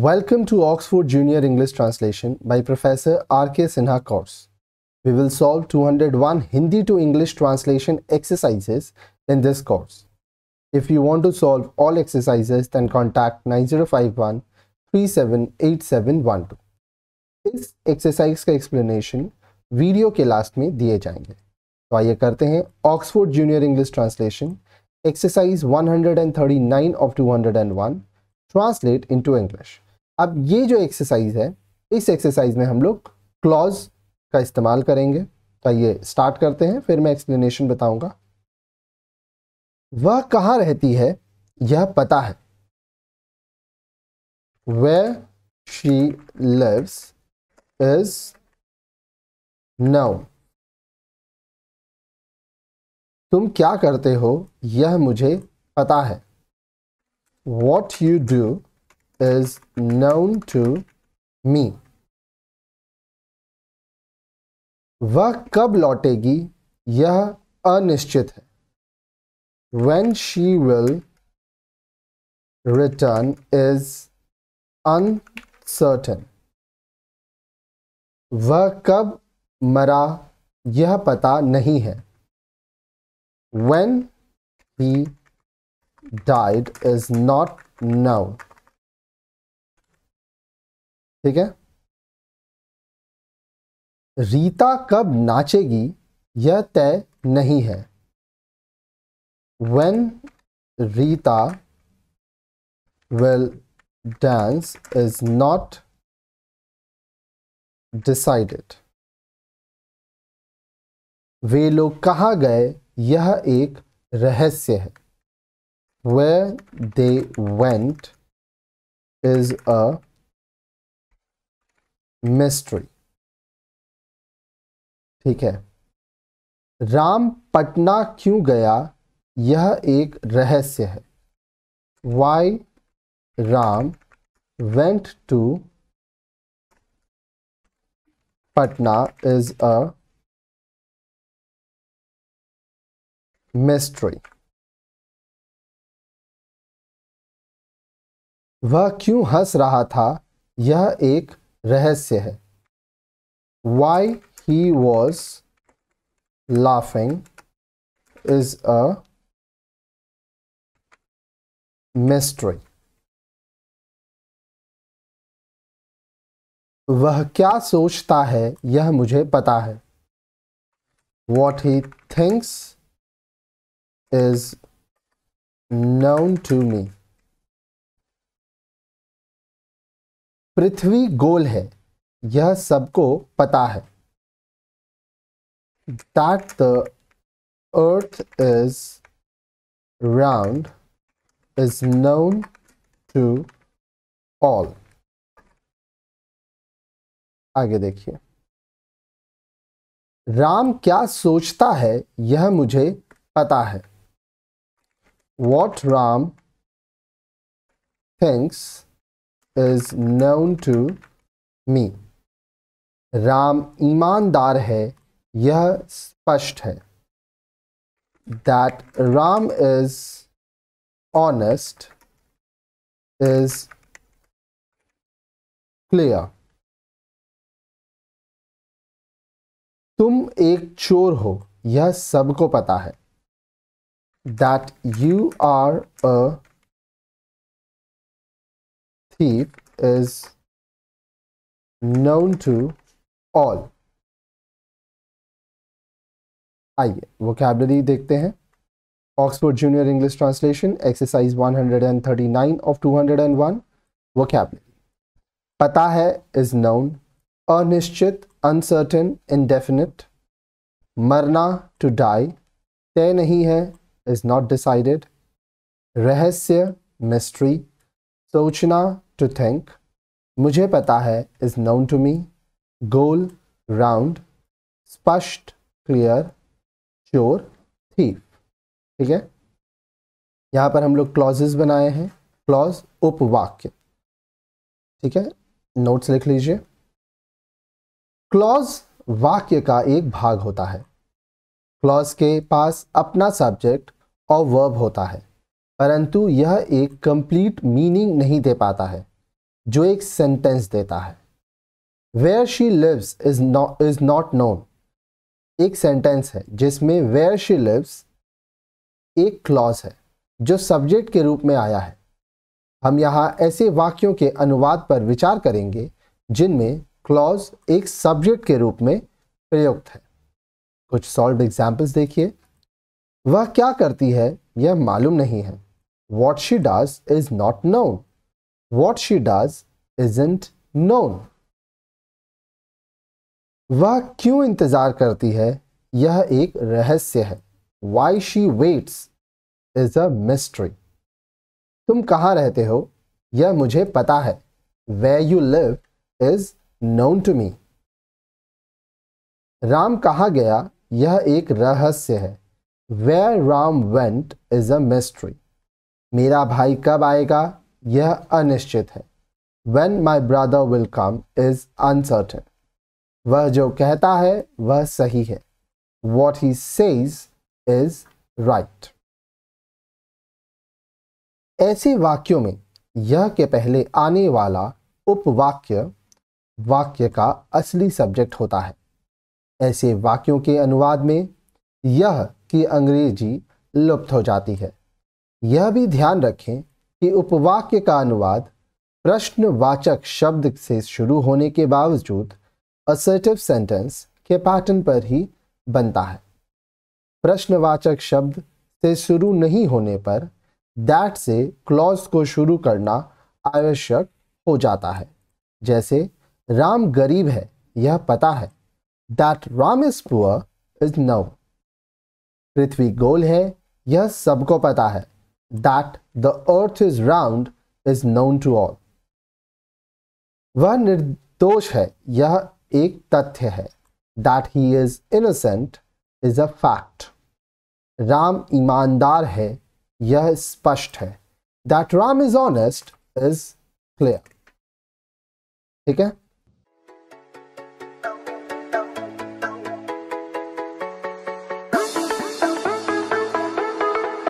Welcome to Oxford Junior English Translation by Professor R.K. Sinha course. We will solve 201 Hindi to English translation exercises in this course. If you want to solve all exercises, then contact 9051 378712. इस exercise का explanation video के last में दिए जाएंगे तो आइए करते हैं Oxford junior English translation exercise 139 of 201 translate into English अब ये जो एक्सरसाइज है इस एक्सरसाइज में हम लोग क्लॉज का इस्तेमाल करेंगे तो ये स्टार्ट करते हैं फिर मैं एक्सप्लेनेशन बताऊंगा वह कहाँ रहती है यह पता है where she lives is known तुम क्या करते हो यह मुझे पता है what you do is known to me वह कब लौटेगी यह अनिश्चित है when she will return is uncertain वह कब मरा यह पता नहीं है when he died is not known ठीक है रीता कब नाचेगी यह तय नहीं है when Rita will dance is not decided वे लोग कहा गए यह एक रहस्य है where they went is a mystery ठीक है राम पटना क्यों गया यह एक रहस्य है why Ram went to Patna is a mystery वह क्यों हंस रहा था यह एक रहस्य है why he was laughing is a mystery वह क्या सोचता है यह मुझे पता है what he thinks is known to me पृथ्वी गोल है यह सबको पता है that the earth is round is known to all आगे देखिए राम क्या सोचता है यह मुझे पता है what Ram thinks is known to me Ram ईमानदार है यह स्पष्ट है that Ram is honest is clear तुम एक चोर हो यह सबको पता है that you are a heap is known to all आइए वोकेबलरी देखते हैं Oxford junior English translation exercise 139 of 201 vocabulary पता है इज नोन अनिश्चित अनसर्टेन इनडेफिनिट मरना टू डाई तय नहीं है इज नॉट डिसाइडेड रहस्य मिस्ट्री सोचना टू थिंक मुझे पता है इज नाउन टू मी गोल राउंड स्पष्ट क्लियर श्योर थीफ ठीक है यहाँ पर हम लोग क्लॉजेस बनाए हैं क्लॉज उपवाक्य ठीक है नोट्स लिख लीजिए क्लॉज वाक्य का एक भाग होता है क्लॉज के पास अपना सब्जेक्ट और वर्ब होता है परंतु यह एक कंप्लीट मीनिंग नहीं दे पाता है जो एक सेंटेंस देता है where she lives is not is not known एक सेंटेंस है जिसमें वेयर शी लिव्स एक क्लॉज है जो सब्जेक्ट के रूप में आया है हम यहाँ ऐसे वाक्यों के अनुवाद पर विचार करेंगे जिनमें क्लॉज एक सब्जेक्ट के रूप में प्रयुक्त है कुछ सॉल्व एग्जाम्पल्स देखिए वह क्या करती है यह मालूम नहीं है what she does is not known she she is इंट नोन वह क्यों इंतज़ार करती है यह एक रहस्य है why she waits is a mystery तुम कहाँ रहते हो यह मुझे पता है where you live is known to me Ram कहाँ गया यह एक रहस्य है where Ram went is a mystery मेरा भाई कब आएगा यह अनिश्चित है when my brother will come is uncertain वह जो कहता है वह सही है what he says is right ऐसे वाक्यों में यह के पहले आने वाला उपवाक्य वाक्य का असली सब्जेक्ट होता है ऐसे वाक्यों के अनुवाद में यह की अंग्रेजी लुप्त हो जाती है यह भी ध्यान रखें कि उपवाक्य का अनुवाद प्रश्नवाचक शब्द से शुरू होने के बावजूद असर्टिव सेंटेंस के पैटर्न पर ही बनता है प्रश्नवाचक शब्द से शुरू नहीं होने पर दैट से क्लॉज को शुरू करना आवश्यक हो जाता है जैसे राम गरीब है यह पता है that Ram is poor is no पृथ्वी गोल है यह सबको पता है that the earth is round is known to all वह निर्दोष है यह एक तथ्य है that he is innocent is a fact Ram ईमानदार है यह स्पष्ट है that Ram is honest is clear ठीक है